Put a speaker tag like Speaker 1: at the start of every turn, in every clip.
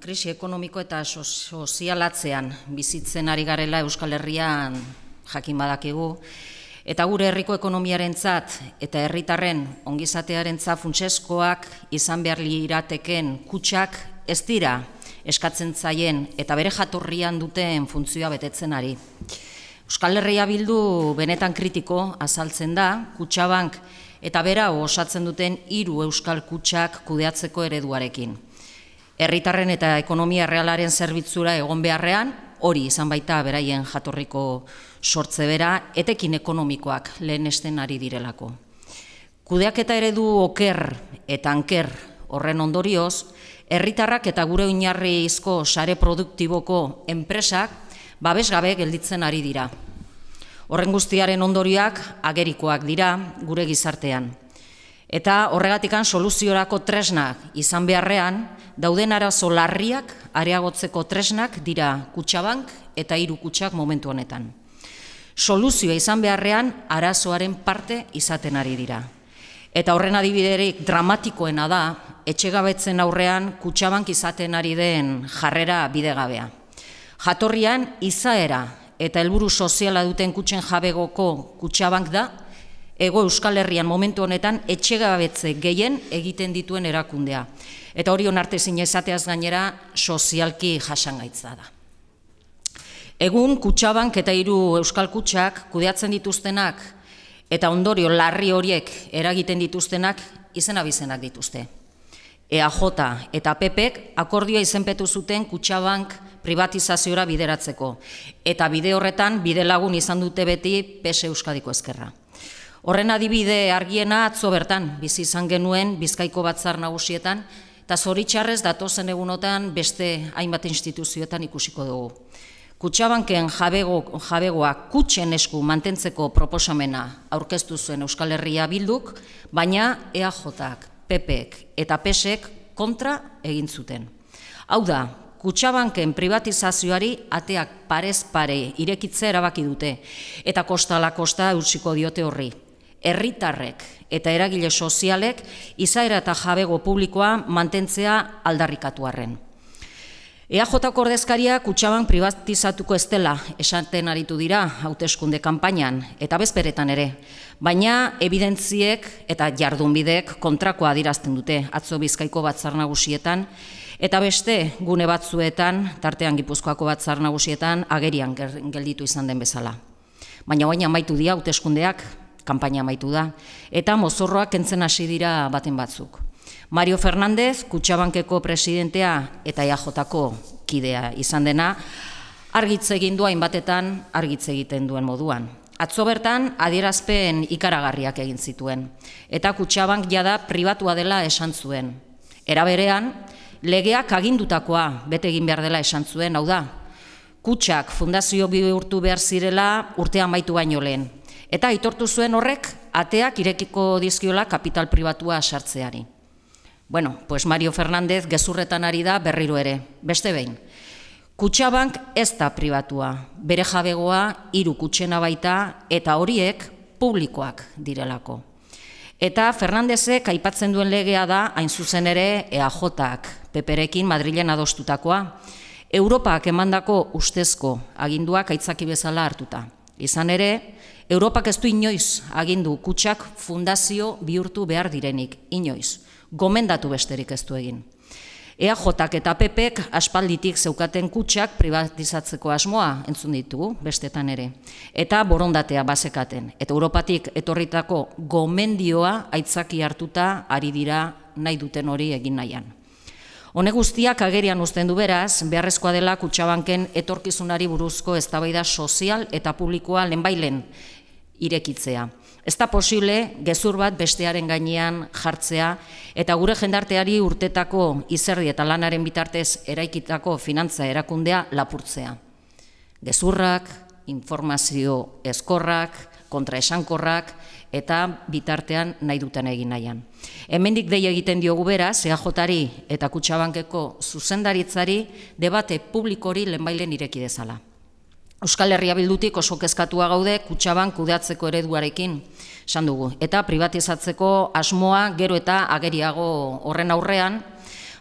Speaker 1: krisi ekonomiko eta sozialatzean bizitzen ari garela Euskal Herrian jakin badakigu eta gure herriko ekonomiarentzat eta herritarren ongizatearentzat funtseskoak izan behar lirateken kutsak ez dira eskatzen zaien eta bere jatorrian duten funtzioa betetzen ari. Euskal Herria bildu benetan kritiko azaltzen da kutsabank eta bera osatzen duten hiru euskal kutsak kudeatzeko ereduarekin herritarren eta ekonomia realaren zerbitzura egon beharrean, hori izan baita beraien jatorriko sortze bera, etekin ekonomikoak lehenestenari ari direlako. Kudeak eta eredu oker eta anker horren ondorioz, herritarrak eta gure oinarrizko sare produktiboko enpresak babesgabe gelditzen ari dira. Horren guztiaren ondoriak agerikoak dira gure gizartean. Eta horregatikan soluziorako tresnak izan beharrean, dauden arazo larriak areagotzeko tresnak dira kutsabank eta hiru kutsak momentu honetan. Soluzioa izan beharrean arazoaren parte izaten ari dira. Eta horren adibiderik dramatikoena da, etxegabetzen aurrean kutsabank izaten ari den jarrera bidegabea. Jatorrian, izaera eta helburu soziala duten kutsen jabegoko kutsabank da ego Euskal Herrian momentu honetan etxegabetze gehien egiten dituen erakundea. Eta hori onarte esateaz gainera sozialki jasangaitza da. Egun kutsabank eta hiru Euskal Kutsak kudeatzen dituztenak eta ondorio larri horiek eragiten dituztenak izena bizenak dituzte. EAJ eta PPek akordioa izenpetu zuten kutsabank privatizaziora bideratzeko eta bide horretan bide lagun izan dute beti PS Euskadiko Ezkerra. Horren adibide argiena atzo bertan, bizi izan genuen Bizkaiko batzar nagusietan eta zoritzarrez datozen egunotan beste hainbat instituzioetan ikusiko dugu. Kutsabanken jabegoa kutsen esku mantentzeko proposamena aurkeztu zuen Euskal Herria bilduk, baina EAJak, PPek eta PESek kontra egin zuten. Hau da, Kutsabanken privatizazioari ateak parez pare irekitze erabaki dute, eta kostala-kosta eusiko diote horri, herritarrek eta eragile sozialek izaera eta jabego publikoa mantentzea aldarrikatu arren. EAJ kordezkaria kutsaban privatizatuko ez dela esaten aritu dira hauteskunde kanpainan eta bezperetan ere, baina evidentziek eta jardunbidek kontrakoa adirazten dute atzo bizkaiko batzar nagusietan eta beste gune batzuetan, tartean gipuzkoako batzar nagusietan agerian gelditu izan den bezala. Baina baina amaitu dira hauteskundeak, kanpaina amaitu da, eta mozorroak entzen hasi dira baten batzuk. Mario Fernandez, Kutsabankeko presidentea eta EAJ-ko kidea izan dena, argitze egin duain batetan argitze egiten duen moduan. Atzo bertan adierazpen ikaragarriak egin zituen eta kutsabank jada pribatua dela esan zuen. Era legeak agindutakoa bete egin behar dela esan zuen, hau da. Kutsak fundazio bihurtu behar zirela urtean baitu baino lehen, eta aitortu zuen horrek ateak irekiko dizkiola kapital pribatua sartzeari. Bueno, pues Mario Fernández gezurretan ari da berriro ere, beste behin. Kutxabank ez da pribatua, bere jabegoa hiru kutxena baita eta horiek publikoak direlako. Eta Fernandezek aipatzen duen legea da hain zuzen ere EAJak, Peperekin Madrilen adostutakoa, Europak emandako ustezko aginduak aitzaki bezala hartuta. Izan ere, Europak ez du inoiz agindu kutsak fundazio bihurtu behar direnik, inoiz. Gomendatu besterik ez du egin. EAJak eta PPek aspalditik zeukaten kutsak privatizatzeko asmoa entzun ditu bestetan ere. Eta borondatea bazekaten. Eta Europatik etorritako gomendioa aitzaki hartuta ari dira nahi duten hori egin nahian. Hone guztiak agerian uzten du beraz, beharrezkoa dela kutsabanken etorkizunari buruzko eztabaida sozial eta publikoa lehenbailen irekitzea. Ez da posible gezur bat bestearen gainean jartzea eta gure jendarteari urtetako izerdi eta lanaren bitartez eraikitako finantza erakundea lapurtzea. Gezurrak, informazio eskorrak, kontra esankorrak eta bitartean nahi duten egin nahian. Hemendik dei egiten diogu bera, Zeajotari eta Kutxabankeko zuzendaritzari debate publiko hori lenbailen ireki dezala. Euskal Herria bildutik oso kezkatua gaude kutsaban kudeatzeko ereduarekin esan dugu. Eta privatizatzeko asmoa gero eta ageriago horren aurrean,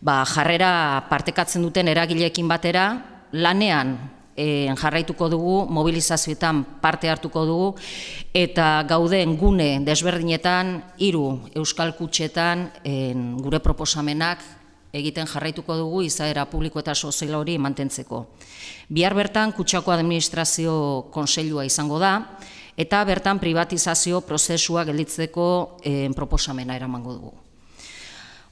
Speaker 1: ba, jarrera partekatzen duten eragileekin batera, lanean Eh, jarraituko dugu, mobilizazioetan parte hartuko dugu, eta gauden gune desberdinetan, hiru Euskal Kutxetan gure proposamenak egiten jarraituko dugu, izaera publiko eta sozial hori mantentzeko. Bihar bertan Kutxako Administrazio Konseilua izango da, eta bertan privatizazio prozesua gelditzeko proposamena eramango dugu.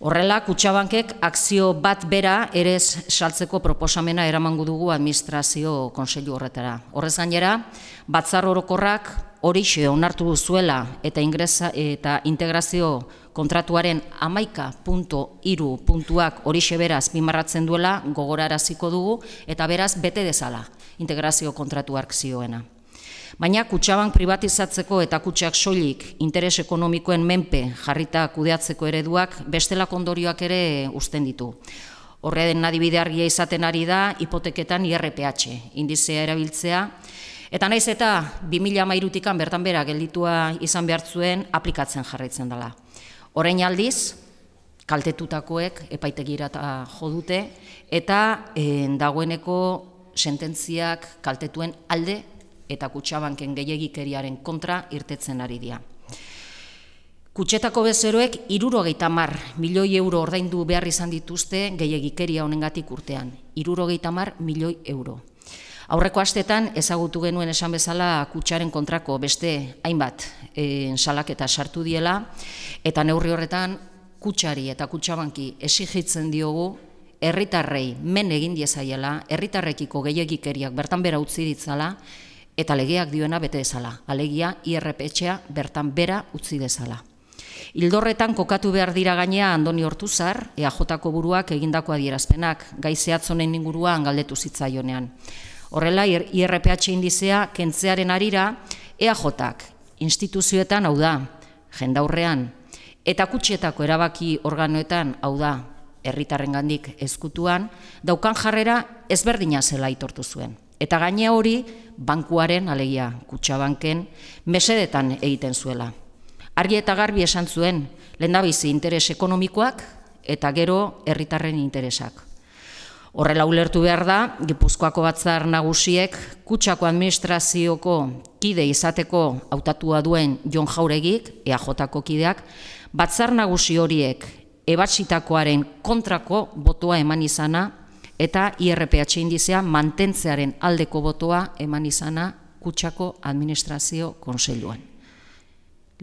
Speaker 1: Horrela, kutsabankek akzio bat bera erez saltzeko proposamena eramango dugu administrazio konselio horretara. Horrez gainera, batzar orokorrak hori onartu duzuela eta, ingresa, eta integrazio kontratuaren amaika puntuak horixe beraz bimarratzen duela gogoraraziko dugu eta beraz bete dezala integrazio kontratuak zioena. Baina kutsabank privatizatzeko eta kutsak soilik interes ekonomikoen menpe jarrita kudeatzeko ereduak bestela kondorioak ere uzten ditu. Horre den argia izaten ari da hipoteketan IRPH, indizea erabiltzea, eta naiz eta 2000 mairutikan bertan bera gelditua izan behartzuen aplikatzen jarraitzen dela. Orain aldiz, kaltetutakoek epaitegira eta jodute, eta eh, dagoeneko sententziak kaltetuen alde eta kutsabanken gehiagikeriaren kontra irtetzen ari dira. Kutsetako bezeroek irurogeita mar milioi euro ordaindu behar izan dituzte gehiagikeria honengatik urtean. Irurogeita mar milioi euro. Aurreko astetan ezagutu genuen esan bezala kutsaren kontrako beste hainbat eh, salaketa sartu diela eta neurri horretan kutsari eta kutsabanki esigitzen diogu herritarrei men egin diezaiela, herritarrekiko gehiagikeriak bertan bera utzi ditzala, eta legeak dioena bete dezala, alegia IRPtxea bertan bera utzi dezala. Hildorretan kokatu behar dira gainea Andoni Hortuzar, EAJ-ko buruak egindako adierazpenak, gai zehatzonen inguruan galdetu zitzaionean. Horrela, IRPH indizea kentzearen arira EAJ-ak, instituzioetan hau da, jendaurrean, eta kutsietako erabaki organoetan hau da, erritarren gandik ezkutuan, daukan jarrera ezberdina zela itortu zuen. Eta gaine hori, bankuaren, alegia, kutsabanken, mesedetan egiten zuela. Argi eta garbi esan zuen, lendabizi interes ekonomikoak eta gero herritarren interesak. Horrela ulertu behar da, Gipuzkoako batzar nagusiek, kutsako administrazioko kide izateko hautatua duen Jon Jauregik, EAJ-ko kideak, batzar nagusi horiek ebatsitakoaren kontrako botua eman izana eta IRPH indizea mantentzearen aldeko botoa eman izana kutsako administrazio konseiluan.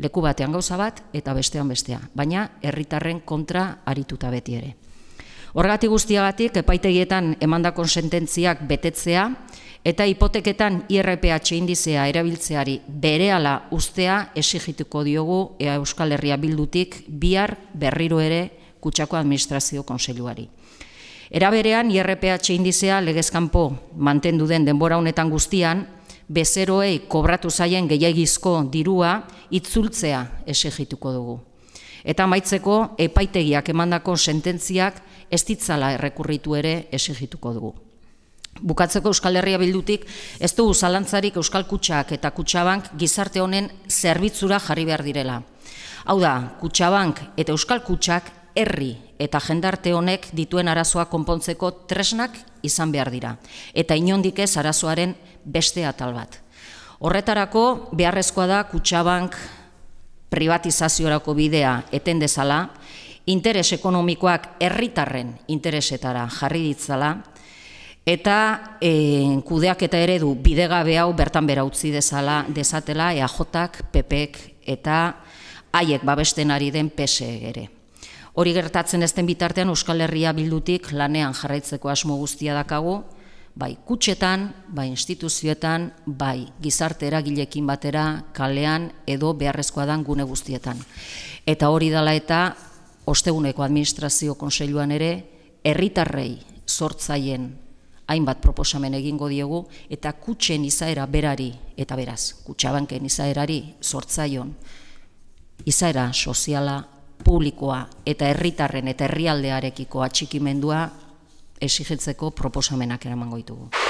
Speaker 1: Leku batean gauza bat eta bestean bestea, baina herritarren kontra arituta beti ere. Horregatik guztiagatik epaitegietan emandako sententziak betetzea eta hipoteketan IRPH indizea erabiltzeari berehala ustea esigituko diogu Euskal Herria bildutik bihar berriro ere kutsako administrazio Konseluari. Eraberean, IRPH indizea legezkanpo mantendu den denbora honetan guztian, bezeroei kobratu zaien gehiagizko dirua itzultzea esegituko dugu. Eta maitzeko, epaitegiak emandako sententziak ez ditzala errekurritu ere esegituko dugu. Bukatzeko Euskal Herria bildutik, ez dugu zalantzarik Euskal Kutsak eta Kutsabank gizarte honen zerbitzura jarri behar direla. Hau da, Kutsabank eta Euskal Kutsak herri eta jendarte honek dituen arazoa konpontzeko tresnak izan behar dira. Eta inondik ez arazoaren beste atal bat. Horretarako beharrezkoa da kutsabank privatizaziorako bidea eten dezala, interes ekonomikoak herritarren interesetara jarri ditzala, eta e, kudeak eta eredu bidegabe hau bertan bera utzi dezala, dezatela, EAJak, PPek eta haiek babesten ari den PSE ere. Hori gertatzen ezten bitartean Euskal Herria bildutik lanean jarraitzeko asmo guztia dakagu, bai kutsetan, bai instituzioetan, bai gizarte eragilekin batera, kalean edo beharrezkoa dan gune guztietan. Eta hori dala eta, osteguneko administrazio konseiluan ere, herritarrei sortzaien hainbat proposamen egingo diegu, eta kutxen izaera berari, eta beraz, kutsabanken izaerari sortzaion, izaera soziala publikoa eta herritarren eta herrialdearekiko atxikimendua esigetzeko proposamenak eramango ditugu.